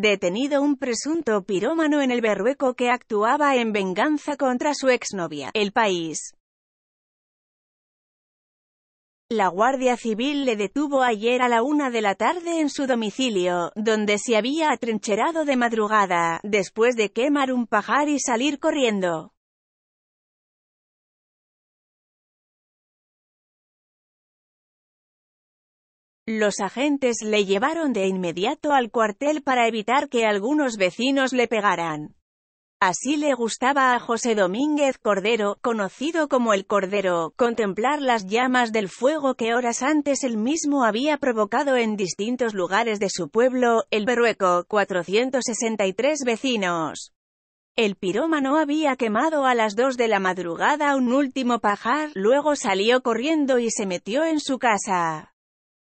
detenido un presunto pirómano en el Berrueco que actuaba en venganza contra su exnovia. El país. La Guardia Civil le detuvo ayer a la una de la tarde en su domicilio, donde se había atrincherado de madrugada, después de quemar un pajar y salir corriendo. Los agentes le llevaron de inmediato al cuartel para evitar que algunos vecinos le pegaran. Así le gustaba a José Domínguez Cordero, conocido como el Cordero, contemplar las llamas del fuego que horas antes él mismo había provocado en distintos lugares de su pueblo, el Berrueco, 463 vecinos. El pirómano había quemado a las dos de la madrugada un último pajar, luego salió corriendo y se metió en su casa.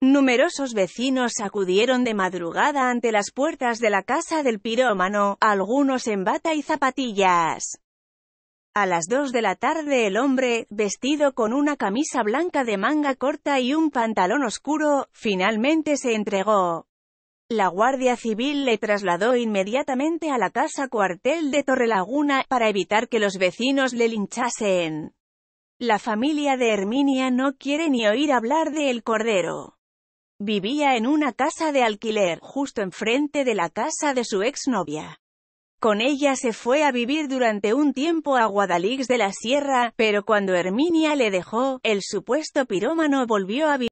Numerosos vecinos acudieron de madrugada ante las puertas de la casa del pirómano, algunos en bata y zapatillas. A las dos de la tarde el hombre, vestido con una camisa blanca de manga corta y un pantalón oscuro, finalmente se entregó. La Guardia Civil le trasladó inmediatamente a la casa cuartel de Torrelaguna, para evitar que los vecinos le linchasen. La familia de Herminia no quiere ni oír hablar de El Cordero. Vivía en una casa de alquiler, justo enfrente de la casa de su exnovia. Con ella se fue a vivir durante un tiempo a Guadalix de la Sierra, pero cuando Herminia le dejó, el supuesto pirómano volvió a vivir.